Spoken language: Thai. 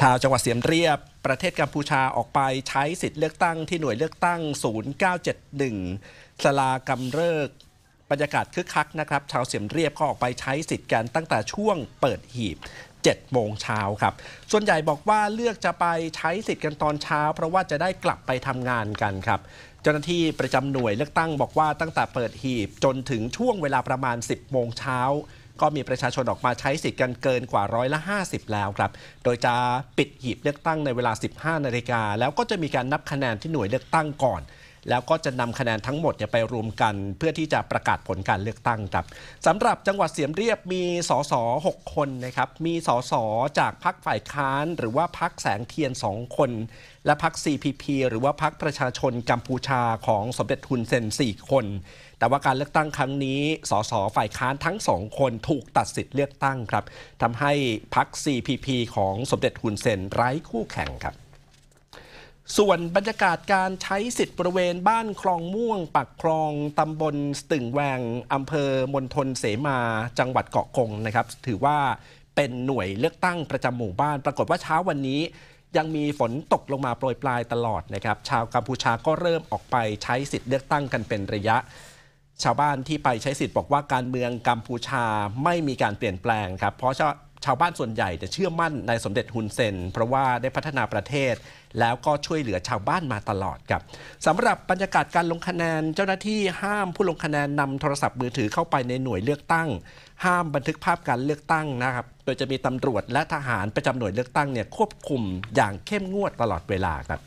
ชาวจังหวัดเสียมเรียบประเทศกัมพูชาออกไปใช้สิทธิ์เลือกตั้งที่หน่วยเลือกตั้ง0971สลากำเริกบรรยากาศคึกคักนะครับชาวเสียมเรียบก็ออกไปใช้สิทธิ์กันตั้งแต่ช่วงเปิดหีบ7โมงเช้าครับ ส่วนใหญ่บอกว่าเลือกจะไปใช้สิทธิ์กันตอนเช้า เพราะว่าจะได้กลับไปทำงานกันครับ เจ้าหน้าที่ประจำหน่วยเลือกตั้งบอกว่าตั้งแต่เปิดหีบจนถึงช่วงเวลาประมาณ 10โมงเช้าก็มีประชาชนออกมาใช้สิทธิ์กันเกินกว่าร้อยละ 50 แล้วครับ โดยจะปิดหีบเลือกตั้งในเวลา 15นาฬิกาแล้วก็จะมีการนับคะแนนที่หน่วยเลือกตั้งก่อนแล้วก็จะนำคะแนนทั้งหมดไปรวมกัน เพื่อที่จะประกาศผลการเลือกตั้งครับสำหรับจังหวัดเสียมเรียบมีสส 6 คนนะครับ มีสส จากพรรคฝ่ายค้านหรือว่าพรรคแสงเทียน 2 คน และพรรค CPP หรือว่าพรรคประชาชนกัมพูชาของสมเด็จทุนเซน 4 คน แต่ว่าการเลือกตั้งครั้งนี้สส ฝ่ายค้านทั้งสองคนถูกตัดสิทธิ์เลือกตั้งครับทำให้พรรค CPP ของสมเด็จทุนเซนไร้คู่แข่งครับส่วนบรรยากาศการใช้สิทธิ์บริเวณบ้าน คลองม่วงปักคลองตำบลสตึงแวง อำเภอมณฑลเสมา จังหวัดเกาะกงนะครับถือว่าเป็นหน่วยเลือกตั้งประจำหมู่บ้าน ปรากฏว่าเช้าวันนี้ ยังมีฝนตกลงมาโปรยปลายตลอดนะครับชาวกัมพูชาก็เริ่มออกไปใช้สิทธิ์เลือกตั้งกันเป็นระยะ ชาวบ้านที่ไปใช้สิทธิ์บอกว่าการเมืองกัมพูชาไม่มีการเปลี่ยนแปลงครับเพราะชาวบ้านส่วนใหญ่จะเชื่อมั่นในสมเด็จฮุนเซน เพราะว่าได้พัฒนาประเทศ แล้วก็ช่วยเหลือชาวบ้านมาตลอดครับสำหรับบรรยากาศการลงคะแนนเจ้าหน้าที่ห้ามผู้ลงคะแนนนำโทรศัพท์มือถือเข้าไปในหน่วยเลือกตั้ง ห้ามบันทึกภาพการเลือกตั้งนะครับโดยจะมีตำรวจและทหารประจำหน่วยเลือกตั้งเนี่ยควบคุมอย่างเข้มงวดตลอดเวลาครับ